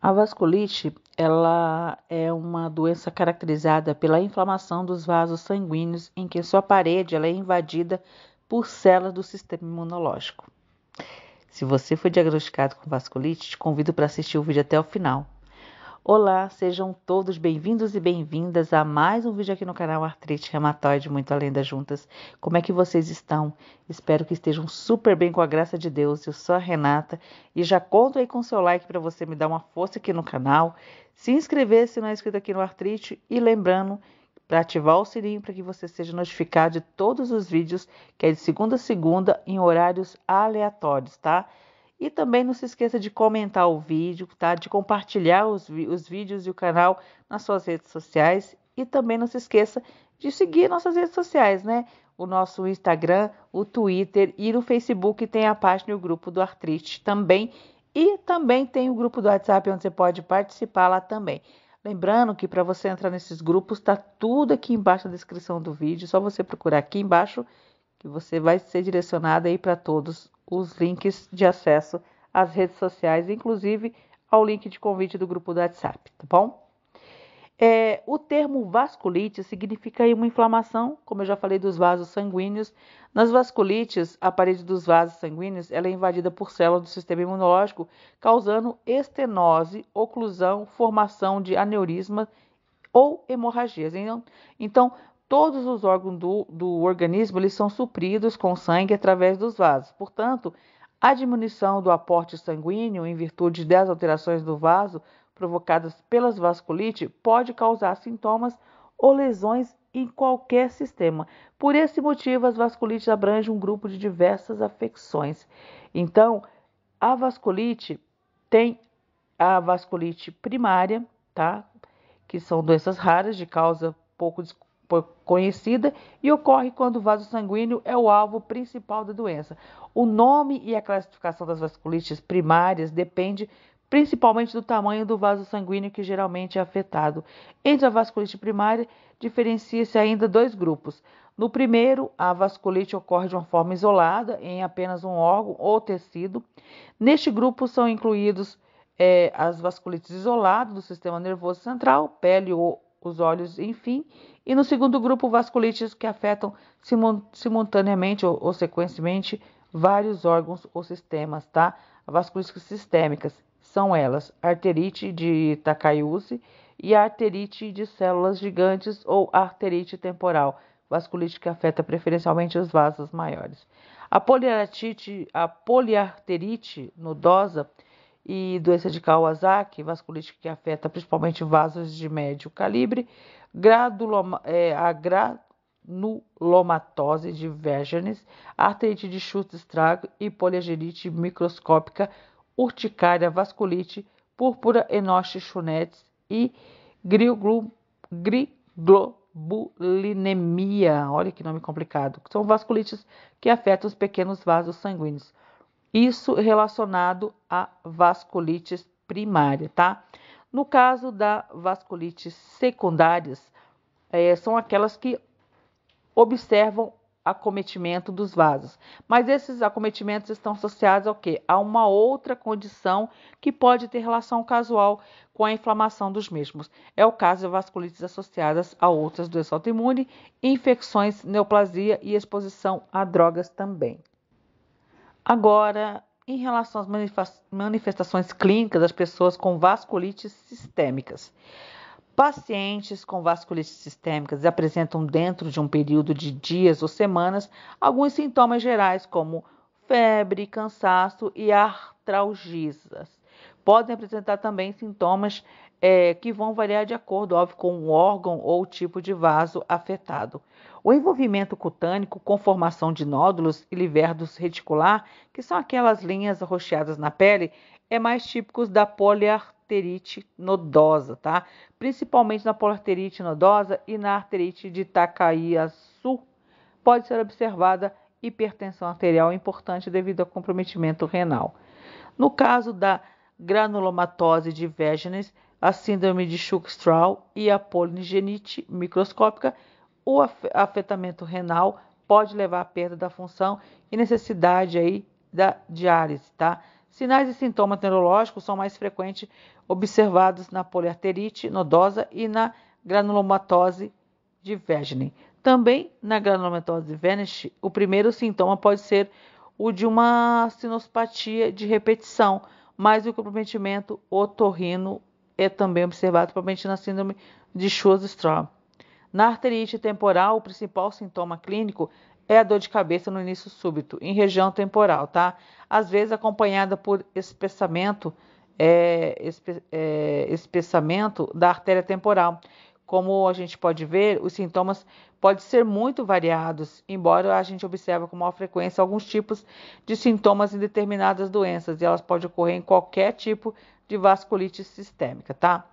A vasculite, ela é uma doença caracterizada pela inflamação dos vasos sanguíneos em que sua parede ela é invadida por células do sistema imunológico. Se você foi diagnosticado com vasculite, te convido para assistir o vídeo até o final. Olá, sejam todos bem-vindos e bem-vindas a mais um vídeo aqui no canal Artrite Reumatoide Muito Além das Juntas. Como é que vocês estão? Espero que estejam super bem com a graça de Deus. Eu sou a Renata e já conto aí com seu like para você me dar uma força aqui no canal, se inscrever se não é inscrito aqui no Artrite e lembrando para ativar o sininho para que você seja notificado de todos os vídeos que é de segunda a segunda em horários aleatórios, tá? E também não se esqueça de comentar o vídeo, tá? De compartilhar os, os vídeos e o canal nas suas redes sociais. E também não se esqueça de seguir nossas redes sociais, né? O nosso Instagram, o Twitter e no Facebook tem a página e o grupo do Artrite também. E também tem o grupo do WhatsApp onde você pode participar lá também. Lembrando que para você entrar nesses grupos, está tudo aqui embaixo na descrição do vídeo. Só você procurar aqui embaixo que você vai ser direcionado aí para todos os links de acesso às redes sociais, inclusive ao link de convite do grupo do WhatsApp, tá bom? É, o termo vasculite significa uma inflamação, como eu já falei dos vasos sanguíneos. Nas vasculites, a parede dos vasos sanguíneos ela é invadida por células do sistema imunológico, causando estenose, oclusão, formação de aneurisma ou hemorragias. Então, então Todos os órgãos do, do organismo eles são supridos com sangue através dos vasos. Portanto, a diminuição do aporte sanguíneo em virtude das alterações do vaso provocadas pelas vasculite pode causar sintomas ou lesões em qualquer sistema. Por esse motivo, as vasculites abrangem um grupo de diversas afecções. Então, a vasculite tem a vasculite primária, tá? Que são doenças raras de causa pouco conhecida e ocorre quando o vaso sanguíneo é o alvo principal da doença. O nome e a classificação das vasculites primárias depende principalmente do tamanho do vaso sanguíneo que geralmente é afetado. Entre a vasculite primária, diferencia-se ainda dois grupos. No primeiro, a vasculite ocorre de uma forma isolada, em apenas um órgão ou tecido. Neste grupo são incluídos é, as vasculites isoladas do sistema nervoso central, pele ou os olhos, enfim, e no segundo grupo, vasculites que afetam simultaneamente ou, ou vários órgãos ou sistemas, tá? Vasculites sistêmicas são elas: arterite de Takayusi e arterite de células gigantes ou arterite temporal, vasculite que afeta preferencialmente os vasos maiores. A poliarterite, a poliarterite nodosa e doença de Kawasaki, vasculite que afeta principalmente vasos de médio calibre, graduloma, é, a granulomatose de Wegener, artrite de schuster Estrago e poliagenite microscópica, urticária, vasculite, púrpura, enoche, chunetes e griglobulinemia. Olha que nome complicado. São vasculites que afetam os pequenos vasos sanguíneos. Isso relacionado à vasculite primária, tá? No caso da vasculite secundárias, é, são aquelas que observam acometimento dos vasos. Mas esses acometimentos estão associados ao quê? A uma outra condição que pode ter relação casual com a inflamação dos mesmos. É o caso de vasculites associadas a outras doenças autoimunes, infecções, neoplasia e exposição a drogas também. Agora, em relação às manifestações clínicas das pessoas com vasculites sistêmicas. Pacientes com vasculites sistêmicas apresentam dentro de um período de dias ou semanas alguns sintomas gerais como febre, cansaço e artralgias. Podem apresentar também sintomas é, que vão variar de acordo, óbvio, com o órgão ou o tipo de vaso afetado. O envolvimento cutânico com formação de nódulos e liverdos reticular, que são aquelas linhas arroxeadas na pele, é mais típico da poliarterite nodosa, tá? Principalmente na poliarterite nodosa e na arterite de Takayasu. pode ser observada hipertensão arterial importante devido ao comprometimento renal. No caso da granulomatose de Wegener, a síndrome de Schuck-Strau e a polinigenite microscópica, o afetamento renal pode levar à perda da função e necessidade aí da diálise, tá? Sinais e sintomas neurológicos são mais frequentes observados na poliarterite nodosa e na granulomatose de Wegener. Também na granulomatose de Wegener, o primeiro sintoma pode ser o de uma sinospatia de repetição, mais o comprometimento otorrino é também observado provavelmente na síndrome de Schwarzschild. Na arterite temporal, o principal sintoma clínico é a dor de cabeça no início súbito, em região temporal, tá? Às vezes acompanhada por espessamento, é, espe, é, espessamento da artéria temporal, como a gente pode ver, os sintomas podem ser muito variados, embora a gente observe com maior frequência alguns tipos de sintomas em determinadas doenças, e elas podem ocorrer em qualquer tipo de vasculite sistêmica, tá?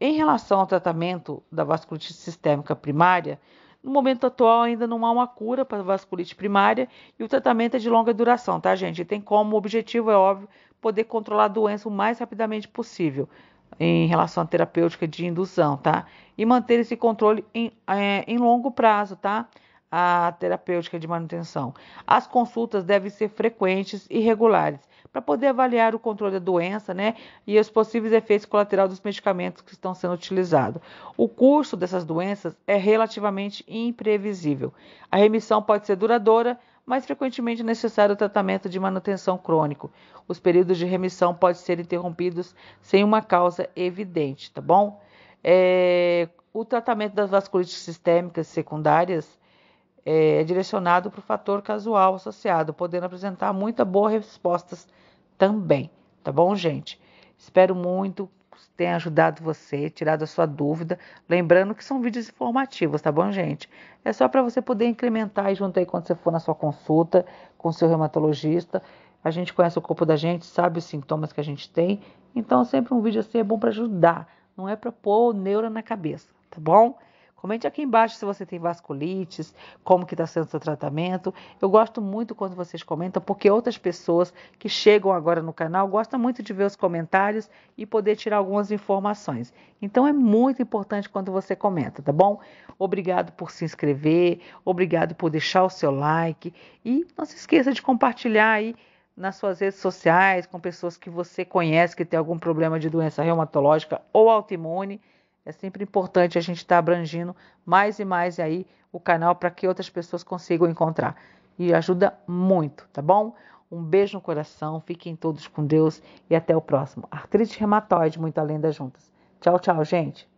Em relação ao tratamento da vasculite sistêmica primária, no momento atual ainda não há uma cura para a vasculite primária e o tratamento é de longa duração, tá, gente? E tem como objetivo, é óbvio, poder controlar a doença o mais rapidamente possível em relação à terapêutica de indução, tá? E manter esse controle em, é, em longo prazo, tá? A terapêutica de manutenção. As consultas devem ser frequentes e regulares para poder avaliar o controle da doença né, e os possíveis efeitos colaterais dos medicamentos que estão sendo utilizados. O curso dessas doenças é relativamente imprevisível. A remissão pode ser duradoura, mas frequentemente é necessário o tratamento de manutenção crônico. Os períodos de remissão podem ser interrompidos sem uma causa evidente, tá bom? É, o tratamento das vasculites sistêmicas secundárias é, é, direcionado para o fator casual associado, podendo apresentar muitas boas respostas também. Tá bom, gente? Espero muito tenha ajudado você, tirado a sua dúvida. Lembrando que são vídeos informativos, tá bom, gente? É só para você poder incrementar e junto aí quando você for na sua consulta com o seu reumatologista. A gente conhece o corpo da gente, sabe os sintomas que a gente tem. Então, sempre um vídeo assim é bom para ajudar, não é para pôr neura na cabeça, tá bom? Comente aqui embaixo se você tem vasculites, como que está sendo o seu tratamento. Eu gosto muito quando vocês comentam, porque outras pessoas que chegam agora no canal gostam muito de ver os comentários e poder tirar algumas informações. Então é muito importante quando você comenta, tá bom? Obrigado por se inscrever, obrigado por deixar o seu like e não se esqueça de compartilhar aí nas suas redes sociais com pessoas que você conhece que tem algum problema de doença reumatológica ou autoimune. É sempre importante a gente estar tá abrangindo mais e mais aí o canal para que outras pessoas consigam encontrar. E ajuda muito, tá bom? Um beijo no coração, fiquem todos com Deus e até o próximo. Artrite reumatoide, muito além das juntas. Tchau, tchau, gente.